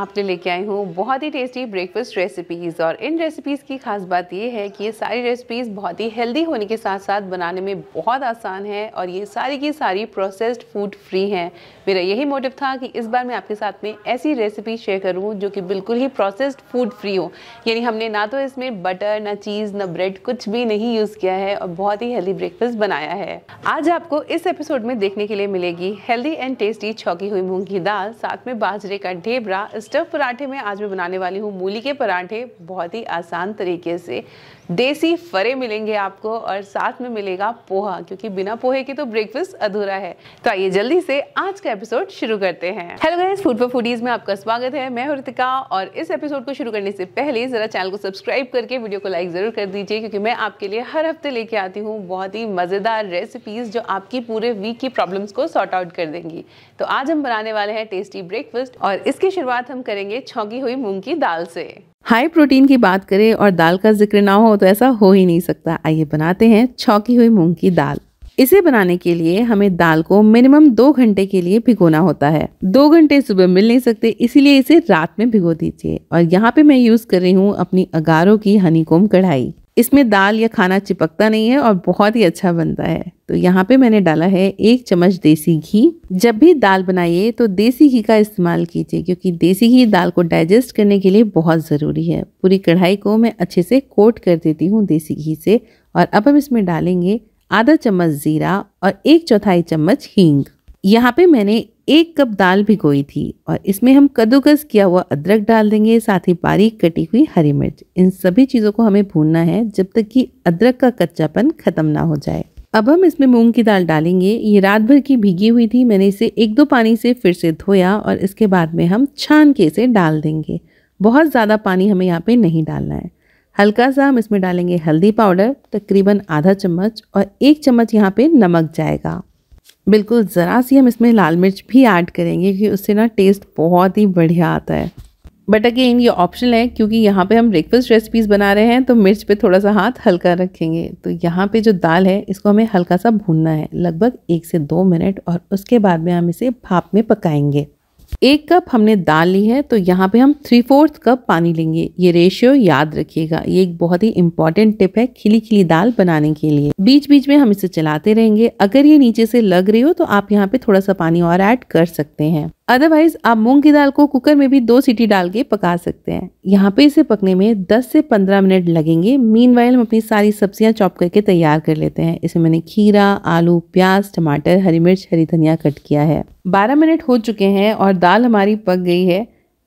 आपने लेके आई हूँ बहुत ही टेस्टी ब्रेकफास्ट रेसिपीज़ और इन रेसिपीज़ की खास बात यह है कि ये सारी रेसिपीज़ बहुत ही हेल्दी होने के साथ साथ बनाने में बहुत आसान है और ये सारी की सारी प्रोसेस्ड फूड फ्री हैं मेरा यही मोटिव था कि इस बार मैं आपके साथ में ऐसी रेसिपी शेयर करूँ जो कि बिल्कुल ही प्रोसेस्ड फूड फ्री हो यानी हमने ना तो इसमें बटर ना चीज़ ना ब्रेड कुछ भी नहीं यूज़ किया है और बहुत ही हेल्दी ब्रेकफास्ट बनाया है आज आपको इस एपिसोड में देखने के लिए मिलेगी हेल्दी एंड टेस्टी छौकी हुई मूंग की दाल साथ में बाजरे का ढेबरा स्टफ पराठे में आज मैं बनाने वाली हूँ मूली के पराठे बहुत ही आसान तरीके से देसी फरे मिलेंगे आपको और साथ में मिलेगा पोहा क्योंकि बिना पोहे के तो ब्रेकफास्ट अधूरा है तो आइए जल्दी से आज का एपिसोड शुरू करते हैं hello guys food for foodies में आपका स्वागत है मैं हृतिका और इस एपिसोड को शुरू करने से पहले जरा चैनल को सब्सक्राइब करके वीडियो को लाइक जरूर कर दीजिए क्योंकि मैं आपके लिए हर हफ्ते लेके आती हूँ बहुत ही मज़ेदार रेसिपीज जो आपकी पूरे वीक की प्रॉब्लम को सॉर्ट आउट कर देंगी तो आज हम बनाने वाले हैं टेस्टी ब्रेकफास्ट और इसकी शुरुआत हम हम करेंगे छौगी हुई मूंग की दाल से हाई प्रोटीन की बात करें और दाल का जिक्र ना हो तो ऐसा हो ही नहीं सकता आइए बनाते हैं छौकी हुई मूंग की दाल इसे बनाने के लिए हमें दाल को मिनिमम दो घंटे के लिए भिगोना होता है दो घंटे सुबह मिल नहीं सकते इसीलिए इसे रात में भिगो दीजिए और यहाँ पे मैं यूज़ कर रही हूँ अपनी अगारों की हनीकोम कढ़ाई इसमें दाल या खाना चिपकता नहीं है और बहुत ही अच्छा बनता है तो यहाँ पे मैंने डाला है एक चम्मच देसी घी जब भी दाल बनाइए तो देसी घी का इस्तेमाल कीजिए क्योंकि देसी घी दाल को डाइजेस्ट करने के लिए बहुत ज़रूरी है पूरी कढ़ाई को मैं अच्छे से कोट कर देती हूँ देसी घी से और अब हम इसमें डालेंगे आधा चम्मच ज़ीरा और एक चौथाई चम्मच हींग यहाँ पे मैंने एक कप दाल भिगोई थी और इसमें हम कद्दूकस किया हुआ अदरक डाल देंगे साथ ही बारीक कटी हुई हरी मिर्च इन सभी चीज़ों को हमें भूनना है जब तक कि अदरक का कच्चापन ख़त्म ना हो जाए अब हम इसमें मूंग की दाल डालेंगे ये रात भर की भीगी हुई थी मैंने इसे एक दो पानी से फिर से धोया और इसके बाद में हम छान के इसे डाल देंगे बहुत ज़्यादा पानी हमें यहाँ पे नहीं डालना है हल्का सा हम इसमें डालेंगे हल्दी पाउडर तकरीबन आधा चम्मच और एक चम्मच यहाँ पे नमक जाएगा बिल्कुल ज़रा सी हम इसमें लाल मिर्च भी ऐड करेंगे क्योंकि उससे ना टेस्ट बहुत ही बढ़िया आता है बट अगेन ये ऑप्शनल है क्योंकि यहाँ पे हम ब्रेकफास्ट रेसिपीज़ बना रहे हैं तो मिर्च पे थोड़ा सा हाथ हल्का रखेंगे तो यहाँ पे जो दाल है इसको हमें हल्का सा भूनना है लगभग एक से दो मिनट और उसके बाद में हम इसे भाप में पकाएंगे एक कप हमने दाल ली है तो यहाँ पे हम थ्री फोर्थ कप पानी लेंगे ये रेशियो याद रखिएगा ये एक बहुत ही इंपॉर्टेंट टिप है खिली खिली दाल बनाने के लिए बीच बीच में हम इसे चलाते रहेंगे अगर ये नीचे से लग रही हो तो आप यहाँ पे थोड़ा सा पानी और ऐड कर सकते हैं अदरवाइज आप मूंग की दाल को कुकर में भी दो सीटी डाल के पका सकते हैं यहाँ पे इसे पकने में 10 से 15 मिनट लगेंगे मीन हम अपनी सारी सब्जियाँ चॉप करके तैयार कर लेते हैं इसमें मैंने खीरा आलू प्याज टमाटर हरी मिर्च हरी धनिया कट किया है 12 मिनट हो चुके हैं और दाल हमारी पक गई है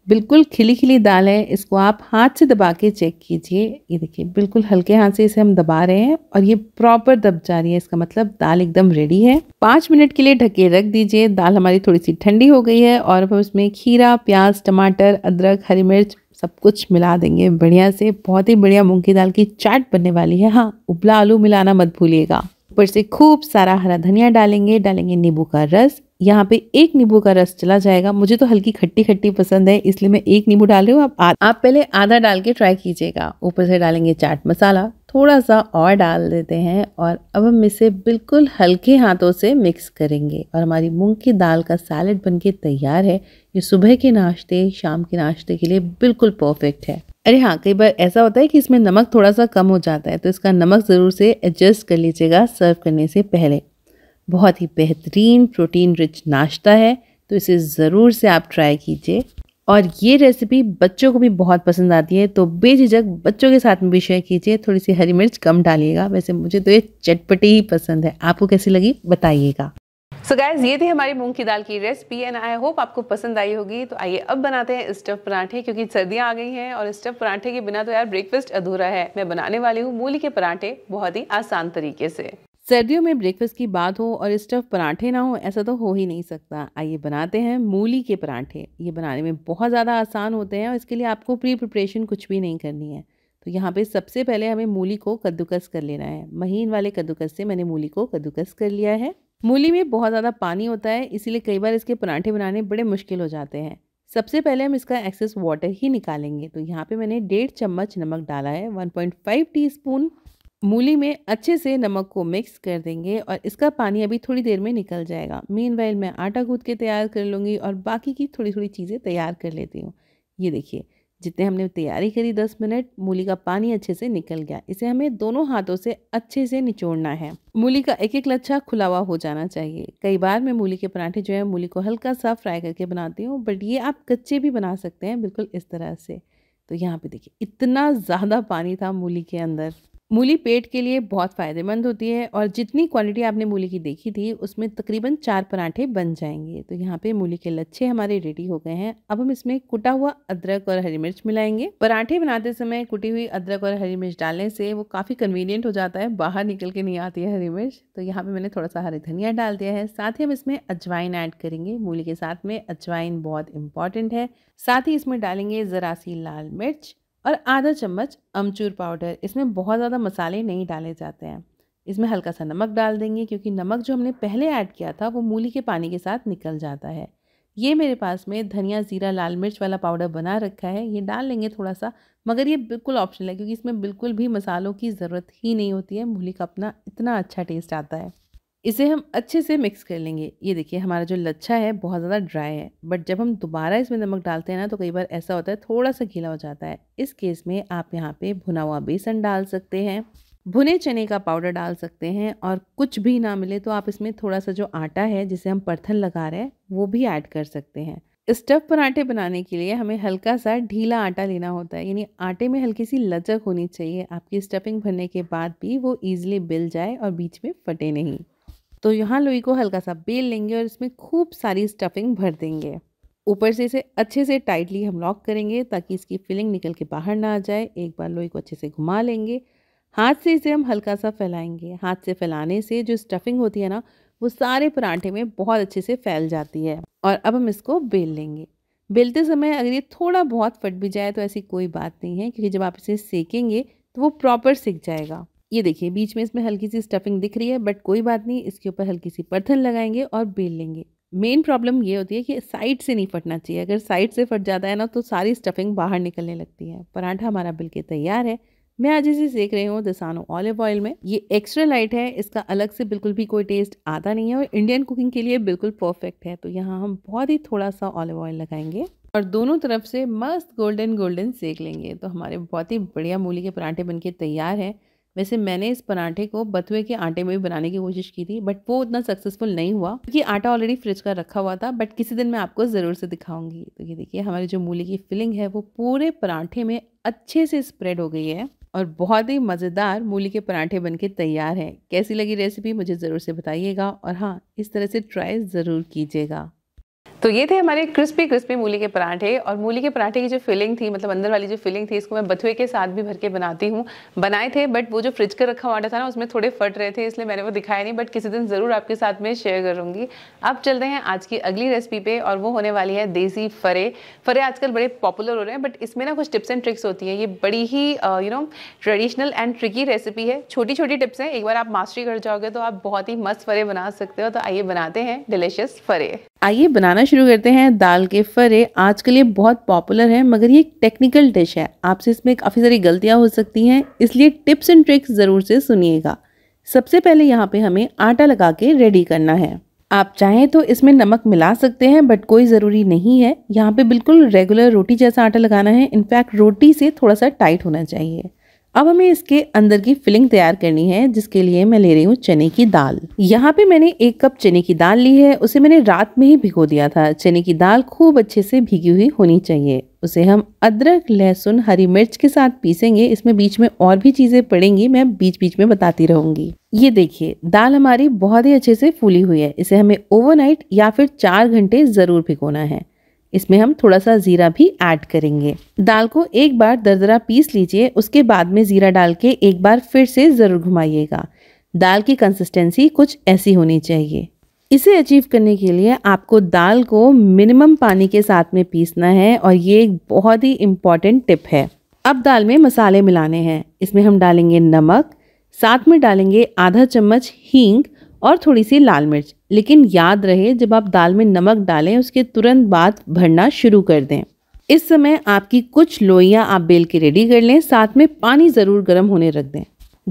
बिल्कुल खिली खिली दाल है इसको आप हाथ से दबा के चेक कीजिए ये देखिए बिल्कुल हल्के हाथ से इसे हम दबा रहे हैं और ये प्रॉपर दब जा रही है इसका मतलब दाल एकदम रेडी है पाँच मिनट के लिए ढके रख दीजिए दाल हमारी थोड़ी सी ठंडी हो गई है और अब उसमें खीरा प्याज टमाटर अदरक हरी मिर्च सब कुछ मिला देंगे बढ़िया से बहुत ही बढ़िया मूँग की दाल की चाट बनने वाली है हाँ उबला आलू मिलाना मत भूलिएगा ऊपर से खूब सारा हरा धनिया डालेंगे डालेंगे नींबू का रस यहाँ पे एक नींबू का रस चला जाएगा मुझे तो हल्की खट्टी खट्टी पसंद है इसलिए मैं एक नींबू डाल रही हूँ आप आप पहले आधा डाल के ट्राई कीजिएगा ऊपर से डालेंगे चाट मसाला थोड़ा सा और डाल देते हैं और अब हम इसे बिल्कुल हल्के हाथों से मिक्स करेंगे और हमारी मूंग की दाल का सैलड बनके तैयार है ये सुबह के नाश्ते शाम के नाश्ते के लिए बिल्कुल परफेक्ट है अरे हाँ कई बार ऐसा होता है कि इसमें नमक थोड़ा सा कम हो जाता है तो इसका नमक ज़रूर से एडजस्ट कर लीजिएगा सर्व करने से पहले बहुत ही बेहतरीन प्रोटीन रिच नाश्ता है तो इसे ज़रूर से आप ट्राई कीजिए और ये रेसिपी बच्चों को भी बहुत पसंद आती है तो बेझिझक बच्चों के साथ में भी शेयर कीजिए थोड़ी सी हरी मिर्च कम डालिएगा वैसे मुझे तो ये चटपटी ही पसंद है आपको कैसी लगी बताइएगा सो so ये थी हमारी मूंग की दाल की रेसिपी एंड आई होप आपको पसंद आई होगी तो आइए अब बनाते हैं स्टफ पराठे क्योंकि सर्दियाँ आ गई हैं और स्टफ पराठे के बिना तो यार ब्रेकफास्ट अधूरा है मैं बनाने वाली हूँ मूली के पराठे बहुत ही आसान तरीके से सर्दियों में ब्रेकफास्ट की बात हो और स्टफ पराठे ना हो ऐसा तो हो ही नहीं सकता आइए बनाते हैं मूली के पराठे ये बनाने में बहुत ज़्यादा आसान होते हैं और इसके लिए आपको प्री प्रिपरेशन कुछ भी नहीं करनी है तो यहाँ पे सबसे पहले हमें मूली को कद्दूकस कर लेना है महीन वाले कद्दूकस से मैंने मूली को कद्दूकस कर लिया है मूली में बहुत ज़्यादा पानी होता है इसीलिए कई बार इसके पराठे बनाने बड़े मुश्किल हो जाते हैं सबसे पहले हम इसका एक्सेस वाटर ही निकालेंगे तो यहाँ पे मैंने डेढ़ चम्मच नमक डाला है 1.5 टीस्पून मूली में अच्छे से नमक को मिक्स कर देंगे और इसका पानी अभी थोड़ी देर में निकल जाएगा मेन वाइल मैं आटा गूँथ के तैयार कर लूँगी और बाकी की थोड़ी थोड़ी चीज़ें तैयार कर लेती हूँ ये देखिए जितने हमने तैयारी करी दस मिनट मूली का पानी अच्छे से निकल गया इसे हमें दोनों हाथों से अच्छे से निचोड़ना है मूली का एक एक लच्छा खुला हुआ हो जाना चाहिए कई बार मैं मूली के पराठे जो है मूली को हल्का सा फ्राई करके बनाती हूँ बट ये आप कच्चे भी बना सकते हैं बिल्कुल इस तरह से तो यहाँ पे देखिए इतना ज़्यादा पानी था मूली के अंदर मूली पेट के लिए बहुत फ़ायदेमंद होती है और जितनी क्वालिटी आपने मूली की देखी थी उसमें तकरीबन चार पराठे बन जाएंगे तो यहाँ पे मूली के लच्छे हमारे रेडी हो गए हैं अब हम इसमें कुटा हुआ अदरक और हरी मिर्च मिलाएंगे पराठे बनाते समय कुटी हुई अदरक और हरी मिर्च डालने से वो काफ़ी कन्वीनियंट हो जाता है बाहर निकल के नहीं आती है हरी मिर्च तो यहाँ पर मैंने थोड़ा सा हरी धनिया डाल दिया है साथ ही हम इसमें अजवाइन ऐड करेंगे मूली के साथ में अजवाइन बहुत इंपॉर्टेंट है साथ ही इसमें डालेंगे ज़रा सी लाल मिर्च और आधा चम्मच अमचूर पाउडर इसमें बहुत ज़्यादा मसाले नहीं डाले जाते हैं इसमें हल्का सा नमक डाल देंगे क्योंकि नमक जो हमने पहले ऐड किया था वो मूली के पानी के साथ निकल जाता है ये मेरे पास में धनिया ज़ीरा लाल मिर्च वाला पाउडर बना रखा है ये डाल लेंगे थोड़ा सा मगर ये बिल्कुल ऑप्शनल है क्योंकि इसमें बिल्कुल भी मसालों की ज़रूरत ही नहीं होती है मूली का अपना इतना अच्छा टेस्ट आता है इसे हम अच्छे से मिक्स कर लेंगे ये देखिए हमारा जो लच्छा है बहुत ज़्यादा ड्राई है बट जब हम दोबारा इसमें नमक डालते हैं ना तो कई बार ऐसा होता है थोड़ा सा गीला हो जाता है इस केस में आप यहाँ पे भुना हुआ बेसन डाल सकते हैं भुने चने का पाउडर डाल सकते हैं और कुछ भी ना मिले तो आप इसमें थोड़ा सा जो आटा है जिसे हम परथन लगा रहे हैं वो भी ऐड कर सकते हैं स्टफ पराठे बनाने के लिए हमें हल्का सा ढीला आटा लेना होता है यानी आटे में हल्की सी लचक होनी चाहिए आपकी स्टफिंग भरने के बाद भी वो ईजिली बिल जाए और बीच में फटे नहीं तो यहाँ लोई को हल्का सा बेल लेंगे और इसमें खूब सारी स्टफिंग भर देंगे ऊपर से इसे अच्छे से टाइटली हम लॉक करेंगे ताकि इसकी फिलिंग निकल के बाहर ना आ जाए एक बार लोई को अच्छे से घुमा लेंगे हाथ से इसे हम हल्का सा फैलाएंगे हाथ से फैलाने से जो स्टफिंग होती है ना वो सारे पराठे में बहुत अच्छे से फैल जाती है और अब हम इसको बेल लेंगे बेलते समय अगर ये थोड़ा बहुत फट भी जाए तो ऐसी कोई बात नहीं है क्योंकि जब आप इसे सेकेंगे तो वो प्रॉपर सीख जाएगा ये देखिए बीच में इसमें हल्की सी स्टफिंग दिख रही है बट कोई बात नहीं इसके ऊपर हल्की सी परथन लगाएंगे और बेल लेंगे मेन प्रॉब्लम ये होती है कि साइड से नहीं फटना चाहिए अगर साइड से फट जाता है ना तो सारी स्टफिंग बाहर निकलने लगती है पराठा हमारा बिल के तैयार है मैं आज इसे सेक रही हूँ दसानो ऑलिव ऑयल में ये एक्स्ट्रा लाइट है इसका अलग से बिल्कुल भी कोई टेस्ट आता नहीं है और इंडियन कुकिंग के लिए बिल्कुल परफेक्ट है तो यहाँ हम बहुत ही थोड़ा सा ऑलिव ऑयल लगाएंगे और दोनों तरफ से मस्त गोल्डन गोल्डन सेक लेंगे तो हमारे बहुत ही बढ़िया मूली के पराठे बनके तैयार हैं वैसे मैंने इस पराठे को बथुए के आटे में भी बनाने की कोशिश की थी बट वो उतना सक्सेसफुल नहीं हुआ क्योंकि आटा ऑलरेडी फ्रिज का रखा हुआ था बट किसी दिन मैं आपको ज़रूर से दिखाऊंगी तो ये देखिए हमारी जो मूली की फिलिंग है वो पूरे पराठे में अच्छे से स्प्रेड हो गई है और बहुत ही मज़ेदार मूली के पराठे बन तैयार हैं कैसी लगी रेसिपी मुझे ज़रूर से बताइएगा और हाँ इस तरह से ट्राई ज़रूर कीजिएगा तो ये थे हमारे क्रिस्पी क्रिस्पी मूली के पराठे और मूली के पराठे की जो फिलिंग थी मतलब अंदर वाली जो फिलिंग थी इसको मैं बथुए के साथ भी भर के बनाती हूँ बनाए थे बट वो जो फ्रिज कर रखा हुआ आटा था ना उसमें थोड़े फट रहे थे इसलिए मैंने वो दिखाया नहीं बट किसी दिन ज़रूर आपके साथ में शेयर करूंगी अब चलते हैं आज की अगली रेसिपी पे और वो होने वाली है देसी फरे फरे आजकल बड़े पॉपुलर हो रहे हैं बट इसमें ना कुछ टिप्स एंड ट्रिक्स होती हैं ये बड़ी ही you know traditional and tricky recipe है छोटी छोटी टिप्स हैं एक बार आप मास्टरी कर जाओगे तो आप बहुत ही मस्त फरे बना सकते हो तो आइए बनाते हैं डिलिशियस फरे आइए बनाना शुरू करते हैं दाल के फरे आज के लिए बहुत पॉपुलर है मगर ये एक टेक्निकल डिश है आपसे इसमें काफ़ी सारी गलतियाँ हो सकती हैं इसलिए टिप्स एंड ट्रिक्स ज़रूर से सुनिएगा सबसे पहले यहाँ पे हमें आटा लगा के रेडी करना है आप चाहें तो इसमें नमक मिला सकते हैं बट कोई ज़रूरी नहीं है यहाँ पे बिल्कुल रेगुलर रोटी जैसा आटा लगाना है इनफैक्ट रोटी से थोड़ा सा टाइट होना चाहिए अब हमें इसके अंदर की फिलिंग तैयार करनी है जिसके लिए मैं ले रही हूँ चने की दाल यहाँ पे मैंने एक कप चने की दाल ली है उसे मैंने रात में ही भिगो दिया था चने की दाल खूब अच्छे से भीगी हुई होनी चाहिए उसे हम अदरक लहसुन हरी मिर्च के साथ पीसेंगे इसमें बीच में और भी चीज़ें पड़ेंगी मैं बीच बीच में बताती रहूंगी ये देखिए दाल हमारी बहुत ही अच्छे से फूली हुई है इसे हमें ओवरनाइट या फिर चार घंटे ज़रूर भिगोना है इसमें हम थोड़ा सा ज़ीरा भी ऐड करेंगे दाल को एक बार दरदरा पीस लीजिए उसके बाद में ज़ीरा डाल के एक बार फिर से ज़रूर घुमाइएगा दाल की कंसिस्टेंसी कुछ ऐसी होनी चाहिए इसे अचीव करने के लिए आपको दाल को मिनिमम पानी के साथ में पीसना है और ये एक बहुत ही इम्पॉर्टेंट टिप है अब दाल में मसाले मिलाने हैं इसमें हम डालेंगे नमक साथ में डालेंगे आधा चम्मच हींग और थोड़ी सी लाल मिर्च लेकिन याद रहे जब आप दाल में नमक डालें उसके तुरंत बाद भरना शुरू कर दें इस समय आपकी कुछ लोइयाँ आप बेल के रेडी कर लें साथ में पानी ज़रूर गर्म होने रख दें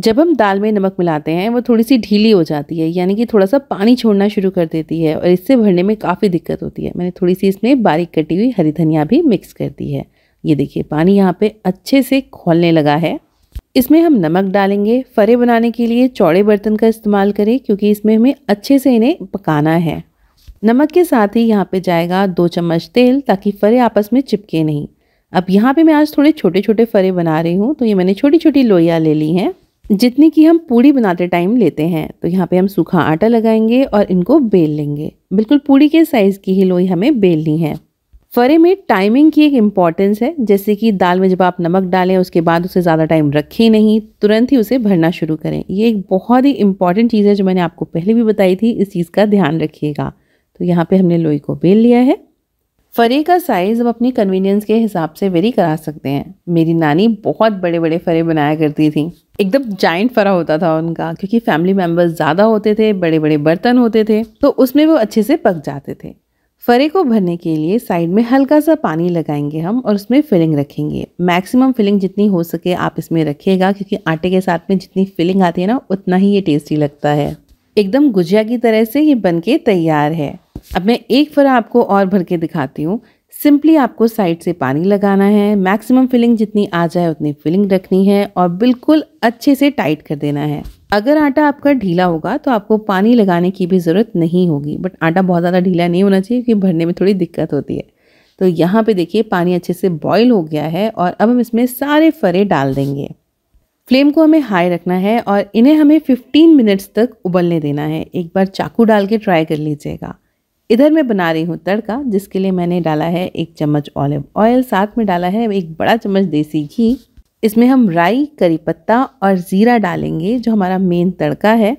जब हम दाल में नमक मिलाते हैं वो थोड़ी सी ढीली हो जाती है यानी कि थोड़ा सा पानी छोड़ना शुरू कर देती है और इससे भरने में काफ़ी दिक्कत होती है मैंने थोड़ी सी इसमें बारीक कटी हुई हरी धनिया भी मिक्स कर दी है ये देखिए पानी यहाँ पे अच्छे से खोलने लगा है इसमें हम नमक डालेंगे फरे बनाने के लिए चौड़े बर्तन का इस्तेमाल करें क्योंकि इसमें हमें अच्छे से इन्हें पकाना है नमक के साथ ही यहाँ पे जाएगा दो चम्मच तेल ताकि फरे आपस में चिपके नहीं अब यहाँ पे मैं आज थोड़े छोटे छोटे फरे बना रही हूँ तो ये मैंने छोटी छोटी लोइयाँ ले ली हैं जितनी की हम पूड़ी बनाते टाइम लेते हैं तो यहाँ पे हम सूखा आटा लगाएंगे और इनको बेल लेंगे बिल्कुल पूड़ी के साइज़ की ही लोई हमें बेलनी है फरे में टाइमिंग की एक इम्पॉर्टेंस है जैसे कि दाल में जब आप नमक डालें उसके बाद उसे ज़्यादा टाइम रखें नहीं तुरंत ही उसे भरना शुरू करें ये एक बहुत ही इम्पॉर्टेंट चीज़ है जो मैंने आपको पहले भी बताई थी इस चीज़ का ध्यान रखिएगा तो यहाँ पे हमने लोई को बेल लिया है फरे का साइज़ अब अपनी कन्वीनियंस के हिसाब से वेरी करा सकते हैं मेरी नानी बहुत बड़े बड़े फरे बनाया करती थी एकदम जाइंट फरा होता था उनका क्योंकि फैमिली मेम्बर्स ज़्यादा होते थे बड़े बड़े बर्तन होते थे तो उसमें वो अच्छे से पक जाते थे फरे को भरने के लिए साइड में हल्का सा पानी लगाएंगे हम और उसमें फिलिंग रखेंगे मैक्सिमम फिलिंग जितनी हो सके आप इसमें रखिएगा क्योंकि आटे के साथ में जितनी फिलिंग आती है ना उतना ही ये टेस्टी लगता है एकदम गुजिया की तरह से ये बनके तैयार है अब मैं एक फरा आपको और भर के दिखाती हूँ सिंपली आपको साइड से पानी लगाना है मैक्सिमम फिलिंग जितनी आ जाए उतनी फिलिंग रखनी है और बिल्कुल अच्छे से टाइट कर देना है अगर आटा आपका ढीला होगा तो आपको पानी लगाने की भी ज़रूरत नहीं होगी बट आटा बहुत ज़्यादा ढीला नहीं होना चाहिए क्योंकि भरने में थोड़ी दिक्कत होती है तो यहाँ पे देखिए पानी अच्छे से बॉईल हो गया है और अब हम इसमें सारे फरे डाल देंगे फ्लेम को हमें हाई रखना है और इन्हें हमें 15 मिनट्स तक उबलने देना है एक बार चाकू डाल के ट्राई कर लीजिएगा इधर मैं बना रही हूँ तड़का जिसके लिए मैंने डाला है एक चम्मच ऑलिव ऑयल साथ में डाला है एक बड़ा चम्मच देसी घी इसमें हम राई करी पत्ता और ज़ीरा डालेंगे जो हमारा मेन तड़का है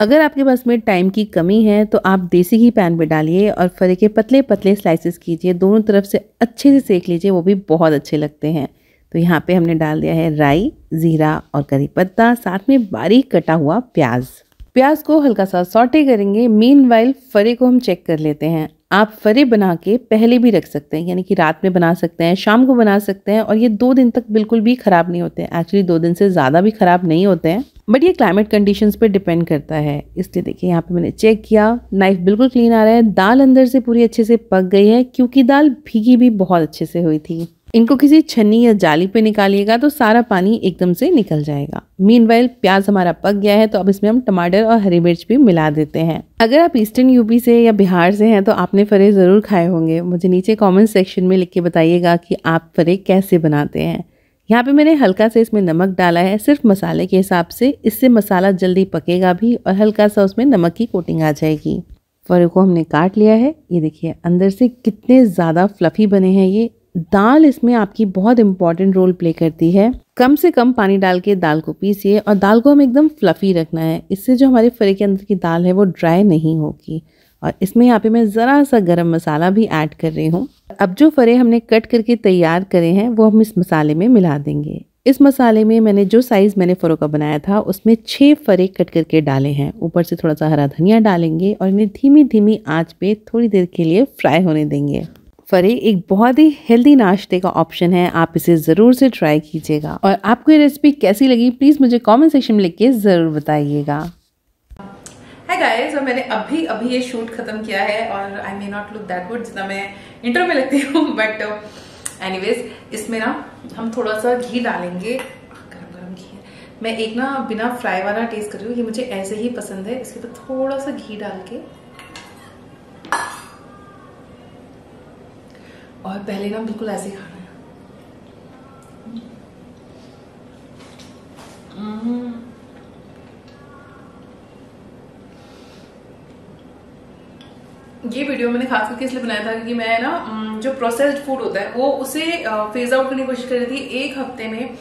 अगर आपके पास में टाइम की कमी है तो आप देसी घी पैन में डालिए और फरे के पतले पतले स्लाइसेस कीजिए दोनों तरफ से अच्छे से सेक लीजिए वो भी बहुत अच्छे लगते हैं तो यहाँ पे हमने डाल दिया है राई ज़ीरा और करी पत्ता साथ में बारीक कटा हुआ प्याज़ प्याज को हल्का सा सॉटे करेंगे मीन वाइल फरे को हम चेक कर लेते हैं आप फरे बना के पहले भी रख सकते हैं यानी कि रात में बना सकते हैं शाम को बना सकते हैं और ये दो दिन तक बिल्कुल भी ख़राब नहीं होते हैं एक्चुअली दो दिन से ज़्यादा भी ख़राब नहीं होते हैं बट ये क्लाइमेट कंडीशंस पे डिपेंड करता है इसलिए देखिए यहाँ पे मैंने चेक किया नाइफ बिल्कुल क्लीन आ रहा है दाल अंदर से पूरी अच्छे से पक गई है क्योंकि दाल भीगी भी बहुत अच्छे से हुई थी इनको किसी छन्नी या जाली पे निकालिएगा तो सारा पानी एकदम से निकल जाएगा मीन प्याज हमारा पक गया है तो अब इसमें हम टमाटर और हरी मिर्च भी मिला देते हैं अगर आप ईस्टर्न यूपी से या बिहार से हैं तो आपने फरे ज़रूर खाए होंगे मुझे नीचे कमेंट सेक्शन में लिख के बताइएगा कि आप फरे कैसे बनाते हैं यहाँ पे मैंने हल्का से इसमें नमक डाला है सिर्फ मसाले के हिसाब से इससे मसाला जल्दी पकेगा भी और हल्का सा उसमें नमक की कोटिंग आ जाएगी फरे को हमने काट लिया है ये देखिए अंदर से कितने ज़्यादा फ्लफ़ी बने हैं ये दाल इसमें आपकी बहुत इंपॉर्टेंट रोल प्ले करती है कम से कम पानी डाल के दाल को पीसिए और दाल को हमें एकदम फ्लफ़ी रखना है इससे जो हमारे फरे के अंदर की दाल है वो ड्राई नहीं होगी और इसमें यहाँ पे मैं ज़रा सा गरम मसाला भी ऐड कर रही हूँ अब जो फरे हमने कट करके तैयार करे हैं वो हम इस मसाले में मिला देंगे इस मसाले में मैंने जो साइज़ मैंने फ़रों का बनाया था उसमें छः फरे कट करके डाले हैं ऊपर से थोड़ा सा हरा धनिया डालेंगे और इन्हें धीमी धीमी आँच पे थोड़ी देर के लिए फ्राई होने देंगे फरे एक बहुत ही हेल्दी नाश्ते का ऑप्शन है आप इसे ज़रूर से ट्राई कीजिएगा और आपको ये रेसिपी कैसी लगी प्लीज़ मुझे कमेंट सेक्शन में लिख के ज़रूर बताइएगा है गाइस और मैंने अभी अभी ये शूट खत्म किया है और I may not look that good जितना मैं इंटर में लगती हूँ बट एनीवेज इसमें ना हम थोड़ा सा घी डालेंगे गरम गरम घी मैं एक ना बिना फ्राई वाला टेस्ट कर रही हूँ ये मुझे ऐसे ही पसंद है इसके ऊपर थोड़ा सा घी डाल के और पहले ना बिल्कुल ऐसे ही खाना है हम्म। ये वीडियो मैंने खास करके इसलिए बनाया था क्योंकि मैं ना हम्म, जो प्रोसेस्ड फूड होता है वो उसे फेज आउट करने की कोशिश कर रही थी एक हफ्ते में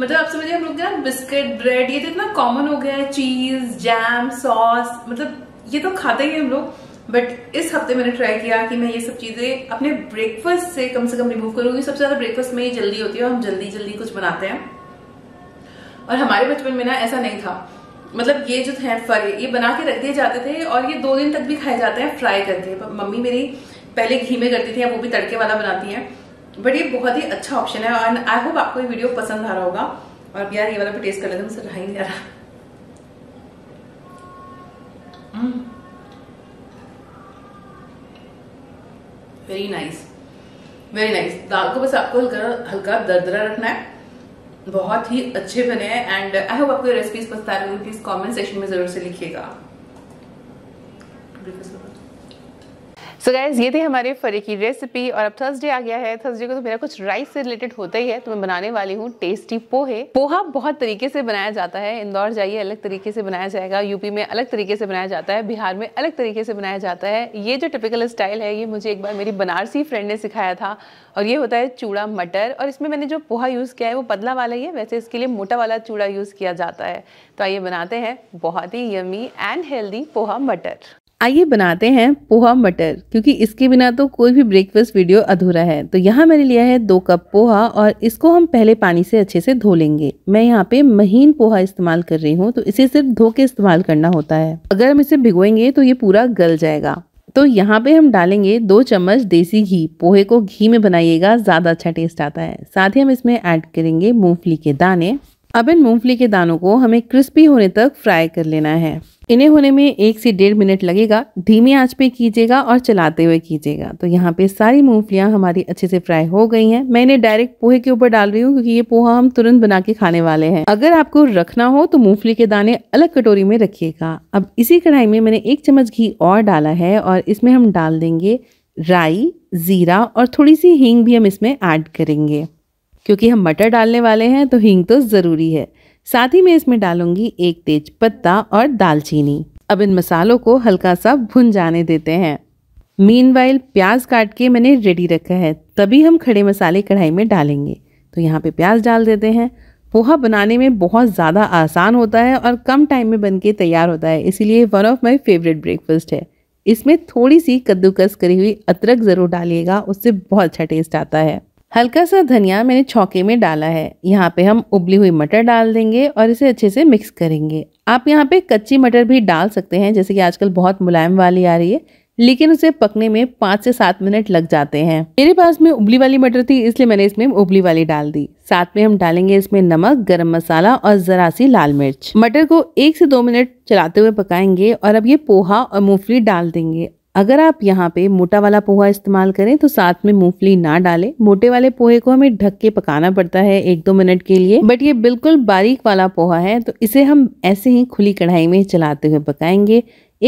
मतलब आप समझिए हम लोग ना बिस्किट ब्रेड ये तो इतना कॉमन हो गया है चीज जैम सॉस मतलब ये तो खाते ही हम लोग बट इस हफ्ते मैंने ट्राई किया कि मैं ये सब चीजें अपने ब्रेकफास्ट से कम से कम रिमूव करूंगी सबसे ज्यादा ब्रेकफास्ट में ही जल्दी होती है और हम जल्दी जल्दी कुछ बनाते हैं और हमारे बचपन में ना ऐसा नहीं था मतलब ये जो है फरे ये बना के रख दिए जाते थे और ये दो दिन तक भी खाए जाते हैं फ्राई हैं मम्मी मेरी पहले घी में करती थी वो भी तड़के वाला बनाती है बट ये बहुत ही अच्छा ऑप्शन है और आई होप आपको ये वीडियो पसंद आ रहा होगा और यार ये वाला भी टेस्ट कर लेते मुझसे रहा ही नहीं रहा hmm. Very nice very nice दाल को बस आपको हल्का हल्का दरदरा रखना है बहुत ही अच्छे बने हैं एंड आई होप आपको रेसिपीज पसंद आ रही प्लीज कमेंट सेक्शन में जरूर से लिखिएगा सो गैस ये थी हमारे फरे की रेसिपी और अब थर्सडे आ गया है थर्सडे को तो मेरा कुछ राइस से रिलेटेड होता ही है तो मैं बनाने वाली हूँ टेस्टी पोहे पोहा बहुत तरीके से बनाया जाता है इंदौर जाइए अलग तरीके से बनाया जाएगा यूपी में अलग तरीके से बनाया जाता है बिहार में अलग तरीके से बनाया जाता है ये जो टिपिकल स्टाइल है ये मुझे एक बार मेरी बनारसी फ्रेंड ने सिखाया था और ये होता है चूड़ा मटर और इसमें मैंने जो पोहा यूज़ किया है वो पतला वाला ही है वैसे इसके लिए मोटा वाला चूड़ा यूज़ किया जाता है तो आइए बनाते हैं बहुत ही यमी एंड हेल्दी पोहा मटर आइए बनाते हैं पोहा मटर क्योंकि इसके बिना तो कोई भी ब्रेकफास्ट वीडियो अधूरा है तो यहाँ मैंने लिया है दो कप पोहा और इसको हम पहले पानी से अच्छे से धो लेंगे मैं यहाँ पे महीन पोहा इस्तेमाल कर रही हूँ तो इसे सिर्फ धो के इस्तेमाल करना होता है अगर हम इसे भिगोएंगे तो ये पूरा गल जाएगा तो यहाँ पे हम डालेंगे दो चम्मच देसी घी पोहे को घी में बनाइएगा ज़्यादा अच्छा टेस्ट आता है साथ ही हम इसमें ऐड करेंगे मूंगफली के दाने अब इन मूंगफली के दानों को हमें क्रिस्पी होने तक फ्राई कर लेना है इन्हें होने में एक से डेढ़ मिनट लगेगा धीमी आंच पे कीजिएगा और चलाते हुए कीजिएगा तो यहाँ पे सारी मूंगफलियाँ हमारी अच्छे से फ्राई हो गई हैं मैं इन्हें डायरेक्ट पोहे के ऊपर डाल रही हूँ क्योंकि ये पोहा हम तुरंत बना के खाने वाले हैं अगर आपको रखना हो तो मूंगफली के दाने अलग कटोरी में रखिएगा अब इसी कढ़ाई में मैंने एक चम्मच घी और डाला है और इसमें हम डाल देंगे राई जीरा और थोड़ी सी हींग भी हम इसमें ऐड करेंगे क्योंकि हम मटर डालने वाले हैं तो हींग तो ज़रूरी है साथ ही मैं इसमें डालूंगी एक तेज पत्ता और दालचीनी अब इन मसालों को हल्का सा भुन जाने देते हैं मीन प्याज काट के मैंने रेडी रखा है तभी हम खड़े मसाले कढ़ाई में डालेंगे तो यहाँ पे प्याज डाल देते हैं पोहा बनाने में बहुत ज़्यादा आसान होता है और कम टाइम में बन के तैयार होता है इसीलिए one of my favourite breakfast है इसमें थोड़ी सी कद्दूकस करी हुई अदरक ज़रूर डालिएगा उससे बहुत अच्छा टेस्ट आता है हल्का सा धनिया मैंने छौके में डाला है यहाँ पे हम उबली हुई मटर डाल देंगे और इसे अच्छे से मिक्स करेंगे आप यहाँ पे कच्ची मटर भी डाल सकते हैं जैसे कि आजकल बहुत मुलायम वाली आ रही है लेकिन उसे पकने में पाँच से सात मिनट लग जाते हैं मेरे पास में उबली वाली मटर थी इसलिए मैंने इसमें उबली वाली डाल दी साथ में हम डालेंगे इसमें नमक गरम मसाला और जरा सी लाल मिर्च मटर को एक से दो मिनट चलाते हुए पकाएंगे और अब ये पोहा और मूंगफली डाल देंगे अगर आप यहाँ पे मोटा वाला पोहा इस्तेमाल करें तो साथ में मूंगफली ना डालें मोटे वाले पोहे को हमें ढक के पकाना पड़ता है एक दो मिनट के लिए बट ये बिल्कुल बारीक वाला पोहा है तो इसे हम ऐसे ही खुली कढ़ाई में चलाते हुए पकाएंगे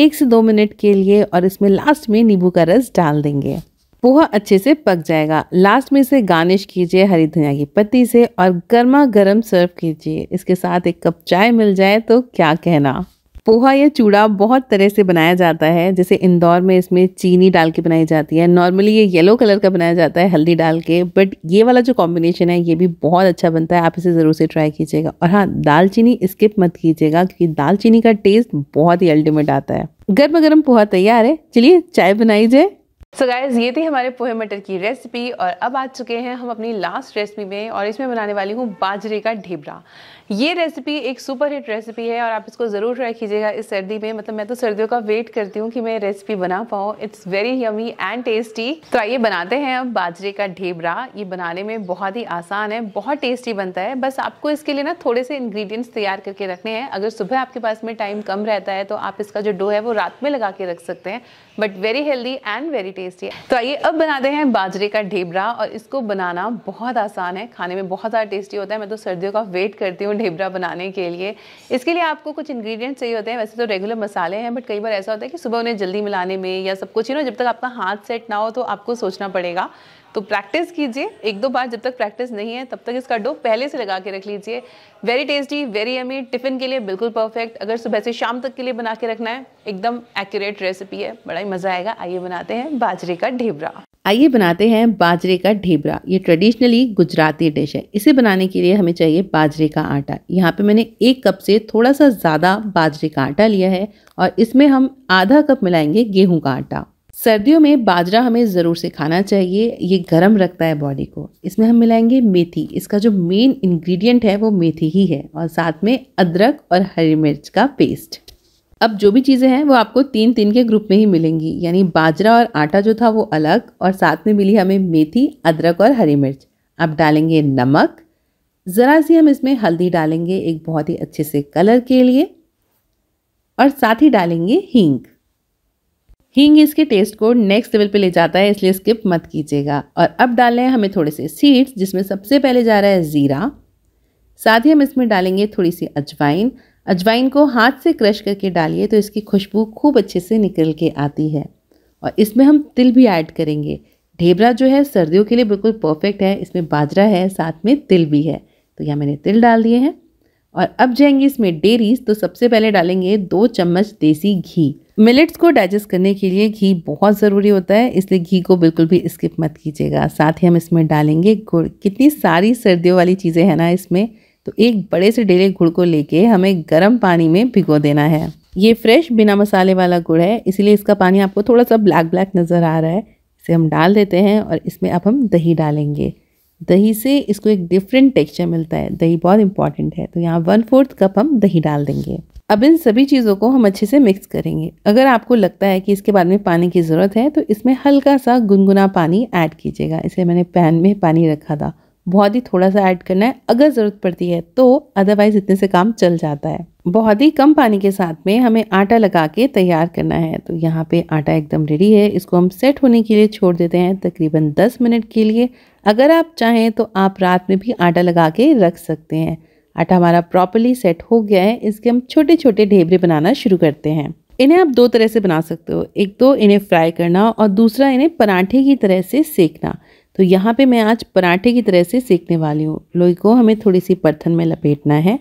एक से दो मिनट के लिए और इसमें लास्ट में नींबू का रस डाल देंगे पोहा अच्छे से पक जाएगा लास्ट में इसे गार्निश कीजिए हरी धनिया की पत्ती से और गर्मा गर्म सर्व कीजिए इसके साथ एक कप चाय मिल जाए तो क्या कहना पोहा या चूड़ा बहुत तरह से बनाया जाता है जैसे इंदौर में इसमें चीनी डाल के बनाई जाती है नॉर्मली ये येलो कलर का बनाया जाता है हल्दी डाल के बट ये वाला जो कॉम्बिनेशन है ये भी बहुत अच्छा बनता है आप इसे ज़रूर से ट्राई कीजिएगा और हाँ दालचीनी स्किप मत कीजिएगा क्योंकि दालचीनी का टेस्ट बहुत ही अल्टीमेट आता है गर्मा गर्म पोहा तैयार है चलिए चाय बनाई जाए सो so ये थी हमारे पोहे मटर की रेसिपी और अब आ चुके हैं हम अपनी लास्ट रेसिपी में और इसमें बनाने वाली हूँ बाजरे का ढेबरा ये रेसिपी एक सुपर हिट रेसिपी है और आप इसको ज़रूर ट्राई कीजिएगा इस सर्दी में मतलब मैं तो सर्दियों का वेट करती हूँ कि मैं रेसिपी बना पाऊँ it's very yummy and tasty तो आइए बनाते हैं अब बाजरे का ढेबरा ये बनाने में बहुत ही आसान है बहुत टेस्टी बनता है बस आपको इसके लिए ना थोड़े से इन्ग्रीडियंट्स तैयार करके रखने हैं अगर सुबह आपके पास में टाइम कम रहता है तो आप इसका जो डो है वो रात में लगा के रख सकते हैं but very healthy and very tasty है तो आइए अब बनाते हैं बाजरे का ढेबरा और इसको बनाना बहुत आसान है खाने में बहुत ज़्यादा टेस्टी होता है मैं तो सर्दियों का वेट करती हूँ ढेबरा बनाने के लिए इसके लिए आपको कुछ इंग्रेडिएंट्स चाहिए होते हैं वैसे तो रेगुलर मसाले हैं बट कई बार ऐसा होता है कि सुबह उन्हें जल्दी मिलाने में या सब कुछ ही ना जब तक आपका हाथ सेट ना हो तो आपको सोचना पड़ेगा तो प्रैक्टिस कीजिए एक दो बार जब तक प्रैक्टिस नहीं है तब तक इसका डो पहले से लगा के रख लीजिए very tasty very yummy tiffin के लिए बिल्कुल परफेक्ट अगर सुबह से शाम तक के लिए बना के रखना है एकदम एक्यूरेट रेसिपी है बड़ा ही मज़ा आएगा आइए बनाते हैं बाजरे का ढेबरा आइए बनाते हैं बाजरे का ढेबरा ये ट्रेडिशनली गुजराती डिश है इसे बनाने के लिए हमें चाहिए बाजरे का आटा यहाँ पे मैंने एक कप से थोड़ा सा ज़्यादा बाजरे का आटा लिया है और इसमें हम आधा कप मिलाएंगे गेहूं का आटा सर्दियों में बाजरा हमें ज़रूर से खाना चाहिए ये गर्म रखता है बॉडी को इसमें हम मिलाएंगे मेथी इसका जो मेन इंग्रेडिएंट है वो मेथी ही है और साथ में अदरक और हरी मिर्च का पेस्ट अब जो भी चीज़ें हैं वो आपको तीन तीन के ग्रुप में ही मिलेंगी यानी बाजरा और आटा जो था वो अलग और साथ में मिली हमें मेथी अदरक और हरी मिर्च अब डालेंगे नमक ज़रा सी हम इसमें हल्दी डालेंगे एक बहुत ही अच्छे से कलर के लिए और साथ ही डालेंगे हींग हींग इसके टेस्ट को नेक्स्ट लेवल पे ले जाता है इसलिए स्किप मत कीजिएगा और अब रहे हैं हमें थोड़े से सीड्स जिसमें सबसे पहले जा रहा है ज़ीरा साथ ही हम इसमें डालेंगे थोड़ी सी अजवाइन अजवाइन को हाथ से क्रश करके डालिए तो इसकी खुशबू खूब अच्छे से निकल के आती है और इसमें हम तिल भी ऐड करेंगे ढेबरा जो है सर्दियों के लिए बिल्कुल परफेक्ट है इसमें बाजरा है साथ में तिल भी है तो यहाँ मैंने तिल डाल दिए हैं और अब जाएंगे इसमें डेरीज तो सबसे पहले डालेंगे दो चम्मच देसी घी मिलेट्स को डाइजेस्ट करने के लिए घी बहुत ज़रूरी होता है इसलिए घी को बिल्कुल भी स्किप मत कीजिएगा साथ ही हम इसमें डालेंगे गुड़ कितनी सारी सर्दियों वाली चीज़ें हैं ना इसमें तो एक बड़े से डेले गुड़ को लेके हमें गर्म पानी में भिगो देना है ये फ्रेश बिना मसाले वाला गुड़ है इसीलिए इसका पानी आपको थोड़ा सा ब्लैक ब्लैक नज़र आ रहा है इसे हम डाल देते हैं और इसमें अब हम दही डालेंगे दही से इसको एक डिफरेंट टेक्सचर मिलता है दही बहुत इंपॉर्टेंट है तो यहाँ वन फोर्थ कप हम दही डाल देंगे अब इन सभी चीज़ों को हम अच्छे से मिक्स करेंगे अगर आपको लगता है कि इसके बाद में पानी की ज़रूरत है तो इसमें हल्का सा गुनगुना पानी ऐड कीजिएगा इसे मैंने पैन में पानी रखा था बहुत ही थोड़ा सा ऐड करना है अगर ज़रूरत पड़ती है तो अदरवाइज़ इतने से काम चल जाता है बहुत ही कम पानी के साथ में हमें आटा लगा के तैयार करना है तो यहाँ पे आटा एकदम रेडी है इसको हम सेट होने के लिए छोड़ देते हैं तकरीबन 10 मिनट के लिए अगर आप चाहें तो आप रात में भी आटा लगा के रख सकते हैं आटा हमारा प्रॉपरली सेट हो गया है इसके हम छोटे छोटे ढेबरे बनाना शुरू करते हैं इन्हें आप दो तरह से बना सकते हो एक तो इन्हें फ्राई करना और दूसरा इन्हें पराठे की तरह से सेकना तो यहाँ पे मैं आज पराठे की तरह से सेकने वाली हूँ लोई को हमें थोड़ी सी बर्थन में लपेटना है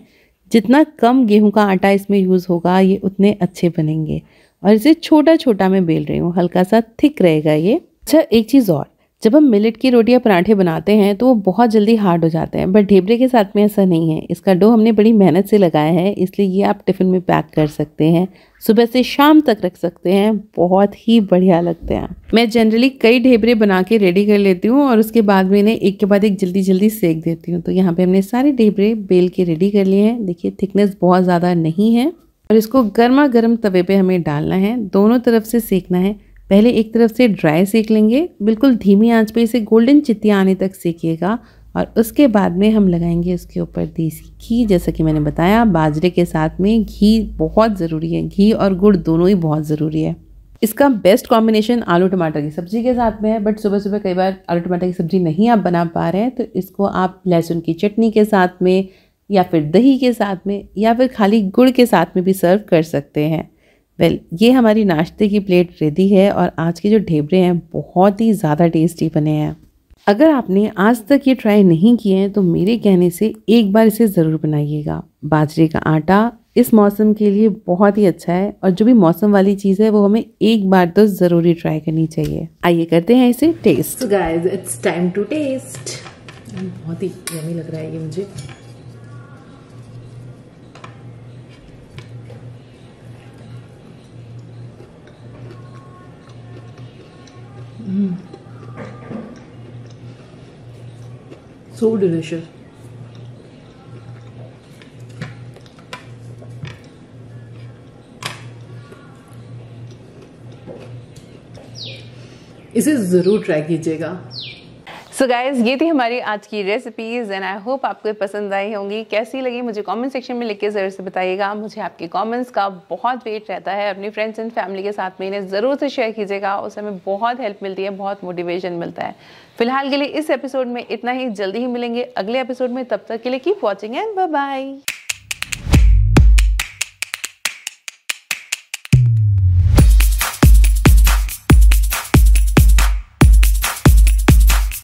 जितना कम गेहूं का आटा इसमें यूज़ होगा ये उतने अच्छे बनेंगे और इसे छोटा छोटा मैं बेल रही हूँ हल्का सा थिक रहेगा ये अच्छा एक चीज़ और जब हम मिलेट की रोटी या पराठे बनाते हैं तो वो बहुत जल्दी हार्ड हो जाते हैं बट ढेबरे के साथ में ऐसा नहीं है इसका डो हमने बड़ी मेहनत से लगाया है इसलिए ये आप टिफ़िन में पैक कर सकते हैं सुबह से शाम तक रख सकते हैं बहुत ही बढ़िया लगते हैं मैं जनरली कई ढेबरे बना के रेडी कर लेती हूँ और उसके बाद में इन्हें एक के बाद एक जल्दी जल्दी सेक देती हूँ तो यहाँ पे हमने सारे ढेबरे बेल के रेडी कर लिए हैं देखिए थिकनेस बहुत ज़्यादा नहीं है और इसको गर्मा गर्म तवे पर हमें डालना है दोनों तरफ से सेकना है पहले एक तरफ से ड्राई सेक लेंगे बिल्कुल धीमी आंच पे इसे गोल्डन चित्तियाँ आने तक सेकिएगा और उसके बाद में हम लगाएंगे उसके ऊपर देसी घी जैसा कि मैंने बताया बाजरे के साथ में घी बहुत ज़रूरी है घी और गुड़ दोनों ही बहुत ज़रूरी है इसका बेस्ट कॉम्बिनेशन आलू टमाटर की सब्ज़ी के साथ में है बट सुबह सुबह कई बार आलू टमाटर की सब्ज़ी नहीं आप बना पा रहे हैं तो इसको आप लहसुन की चटनी के साथ में या फिर दही के साथ में या फिर खाली गुड़ के साथ में भी सर्व कर सकते हैं वेल well, ये हमारी नाश्ते की प्लेट रेडी है और आज के जो ढेबरे हैं बहुत ही ज़्यादा टेस्टी बने हैं अगर आपने आज तक ये ट्राई नहीं किए हैं तो मेरे कहने से एक बार इसे ज़रूर बनाइएगा बाजरे का आटा इस मौसम के लिए बहुत ही अच्छा है और जो भी मौसम वाली चीज़ है वो हमें एक बार तो ज़रूरी ट्राई करनी चाहिए आइए करते हैं इसे taste guys it's time to taste बहुत ही यमी लग रहा है ये मुझे हम्म। so delicious इसे जरूर ट्राई कीजिएगा सो so गाइज ये थी हमारी आज की रेसिपीज एंड आई होप आपको पसंद आई होंगी कैसी लगी मुझे कमेंट सेक्शन में लिख के ज़रूर से बताइएगा मुझे आपके कमेंट्स का बहुत वेट रहता है अपनी फ्रेंड्स एंड फैमिली के साथ में इन्हें ज़रूर से शेयर कीजिएगा उससे हमें बहुत हेल्प मिलती है बहुत मोटिवेशन मिलता है फिलहाल के लिए इस एपिसोड में इतना ही जल्दी ही मिलेंगे अगले एपिसोड में तब तक के लिए कीप वॉचिंग एंड बाय